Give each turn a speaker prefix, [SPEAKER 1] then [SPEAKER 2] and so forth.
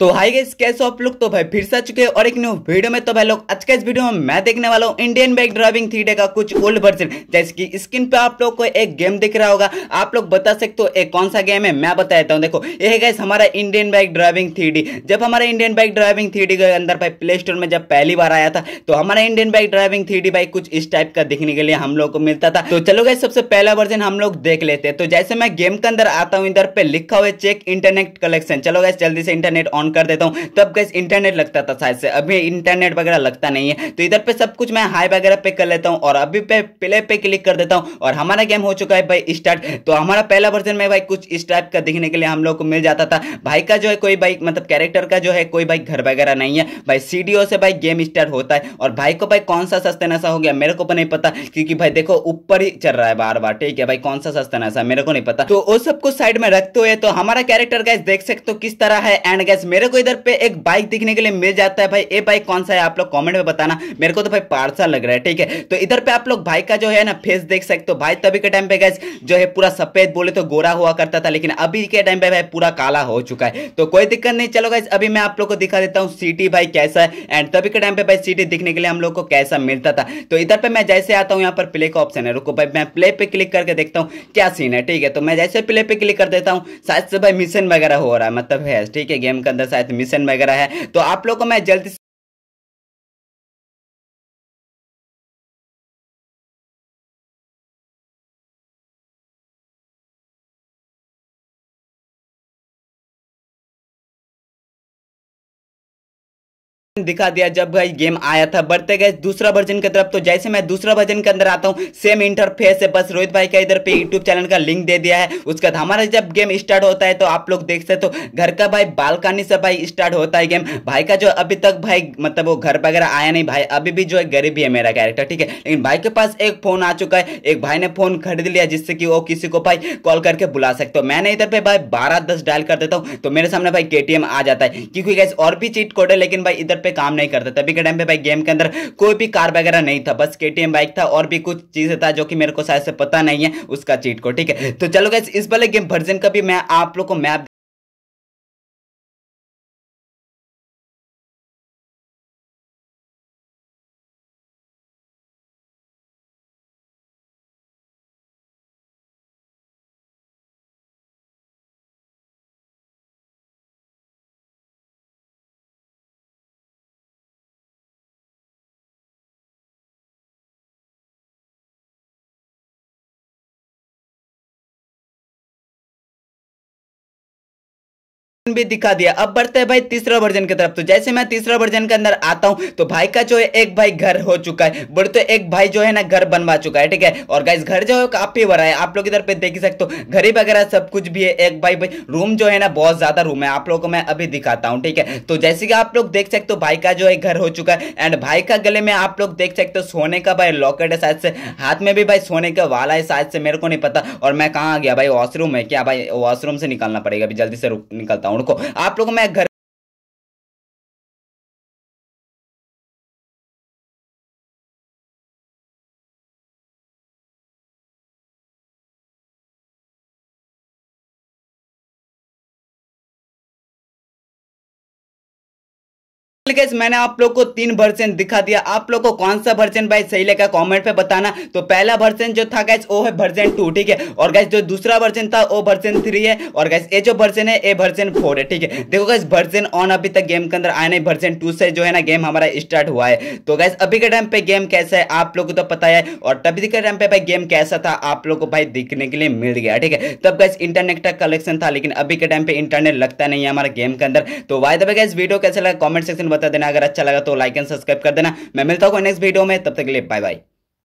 [SPEAKER 1] तो high guess कैसे आप लोग तो भाई फिर से चुके और एक न्यू वीडियो में तो भाई लोग आज का इस वीडियो में मैं देखने वाला हूँ इंडियन बाइक ड्राइविंग थ्री का कुछ ओल्ड वर्जन जैसे कि स्क्रीन पे आप लोग को एक गेम दिख रहा होगा आप लोग बता सकते हो एक कौन सा गेम है मैं बता देता हूँ देखो ये गैस हमारा इंडियन बाइक ड्राइविंग थ्री जब हमारा इंडियन बाइक ड्राइविंग थ्री के अंदर भाई प्ले स्टोर में जब पहली बार आया था तो हमारा Indian bike driving three bike कुछ इस टाइप का दिखने के लिए हम लोग को मिलता था तो चलो गए सबसे पहला वर्जन हम लोग देख लेते हैं तो जैसे मैं गेम के अंदर आता हूँ इधर पे लिखा हुआ चेक इंटरनेट कलेक्शन चलो गए जल्दी से इंटरनेट ऑन ऑन कर देता हूँ तब गैस इंटरनेट लगता था शायद से अभी इंटरनेट वगैरह लगता नहीं है तो इधर पे सब कुछ मैं हाई वगैरह पे कर लेता हूँ और अभी पे प्ले पे क्लिक कर देता हूँ और हमारा गेम हो चुका है भाई स्टार्ट तो हमारा पहला वर्जन में भाई कुछ इस टाइप का दिखने के लिए हम लोग को मिल जाता था भाई का जो है कोई भाई मतलब कैरेक्टर का जो है कोई भाई घर वगैरह नहीं है भाई सी से भाई गेम स्टार्ट होता है और भाई को भाई कौन सा सस्ते नशा हो गया मेरे को तो नहीं पता क्योंकि भाई देखो ऊपर ही चल रहा है बार बार ठीक है भाई कौन सा सस्ता नशा मेरे को नहीं पता तो वो सब कुछ साइड में रखते हुए तो हमारा कैरेक्टर गैस देख सकते हो किस तरह है एंड गैस मेरे को इधर पे एक बाइक दिखने के लिए मिल जाता है भाई ये बाइक कौन सा है आप लोग कॉमेंट में बताना मेरे को तो भाई पार्सल लग रहा है ठीक है तो इधर पे आप लोग भाई का जो है ना फेस देख सकते हो भाई तभी के टाइम पे गैस जो है पूरा सफेद बोले तो गोरा हुआ करता था लेकिन अभी के टाइम पे भाई पूरा काला हो चुका है तो कोई दिक्कत नहीं चलो गैस अभी मैं आप लोग को दिखा देता हूँ सिटी भाई कैसा है एंड तभी के टाइम पे भाई सिटी दिखने के लिए हम लोग को कैसा मिलता था तो इधर पे मैं जैसे आता हूँ यहाँ पर प्ले का ऑप्शन है रुको भाई मैं प्ले पे क्लिक करके देखता हूँ क्या सीन है ठीक है तो मैं जैसे प्ले पे क्लिक कर देता हूँ शायद से भाई मिशन वगैरह हो रहा है मतलब है ठीक है गेम के अंदर शायद
[SPEAKER 2] मिशन वगैरह है तो आप लोग को मैं जल्दी दिखा दिया जब भाई गेम आया था बढ़ते गए दूसरा वर्जन की
[SPEAKER 1] तरफ तो जैसे मैं दूसरा वर्जन के अंदर आता हूँ सेम इंटरफेस है बस रोहित भाई का इधर पे यूट्यूब चैनल का लिंक दे दिया है उसके बाद हमारा जब गेम स्टार्ट होता है तो आप लोग देख सकते हो तो घर का भाई बालकनी से भाई स्टार्ट होता है गेम भाई का जो अभी तक भाई मतलब वो घर वगैरह आया नहीं भाई अभी भी जो है गरीबी है मेरा कैरेक्टर ठीक है लेकिन भाई के पास एक फोन आ चुका है एक भाई ने फोन खरीद लिया जिससे कि वो किसी को भाई कॉल करके बुला सकते हो मैंने इधर पे भाई बारह दस डायल कर देता हूँ तो मेरे सामने भाई के आ जाता है क्योंकि और भी चीट कोड है लेकिन भाई इधर पे काम नहीं करता तभी के टाइम पे भाई गेम के अंदर कोई भी कार वगैरह नहीं था बस के बाइक था और भी कुछ चीज़ें था जो कि मेरे को शायद से पता नहीं है उसका चीट को ठीक है तो
[SPEAKER 2] चलो गैस इस वाले गेम वर्जन का भी मैं आप लोग को मैप भी दिखा दिया अब बढ़ते हैं भाई
[SPEAKER 1] तीसरा वर्जन की तरफ तो जैसे मैं तीसरा वर्जन के अंदर आता हूँ तो भाई का जो है एक भाई घर हो चुका है बोले तो एक भाई जो है ना घर बनवा चुका है ठीक है और गाइस घर जो है काफी बड़ा है आप लोग इधर पे देख ही सकते हो ही वगैरह सब कुछ भी है एक भाई भाई रूम जो है ना बहुत ज्यादा रूम है आप लोग को मैं अभी दिखाता हूँ ठीक है तो जैसे कि आप लोग देख सकते हो भाई का जो है घर हो चुका है एंड भाई का गले में आप लोग देख सकते हो सोने का भाई लॉकेट है शायद से हाथ में भी भाई सोने का वाला है शायद से मेरे को नहीं पता और मैं कहाँ गया
[SPEAKER 2] भाई वॉशरूम है क्या भाई वॉशरूम से निकालना पड़ेगा अभी जल्दी से निकलता हूँ उनको को आप लोगों में घर गैस मैंने आप लोग को तीन वर्जन दिखा दिया आप लोग को कौन सा वर्जन
[SPEAKER 1] भाई सही लगा कमेंट पे बताना तो पहला वर्जन जो था गैस वो है वर्जन टू ठीक है और गैस जो दूसरा वर्जन था वो वर्जन थ्री है और गैस ये जो वर्जन है ये वर्जन फोर है ठीक है देखो गैस वर्जन ऑन अभी तक गेम के अंदर आया नहीं वर्जन टू से जो है ना गेम हमारा स्टार्ट हुआ है तो गैस अभी के टाइम पे गेम कैसा है आप लोग को तो पता है और तभी के टाइम पे भाई गेम कैसा था आप लोग को भाई दिखने के लिए मिल गया ठीक है तब गैस इंटरनेट का कलेक्शन था लेकिन अभी के टाइम पे इंटरनेट लगता नहीं है हमारे गेम के अंदर तो वाई दबे गैस वीडियो कैसे लगा कॉमेंट सेक्शन बता देना अगर अच्छा लगा तो लाइक एंड सब्सक्राइब कर देना मैं मिलता हूँ नेक्स्ट वीडियो में तब तक के लिए बाय बाय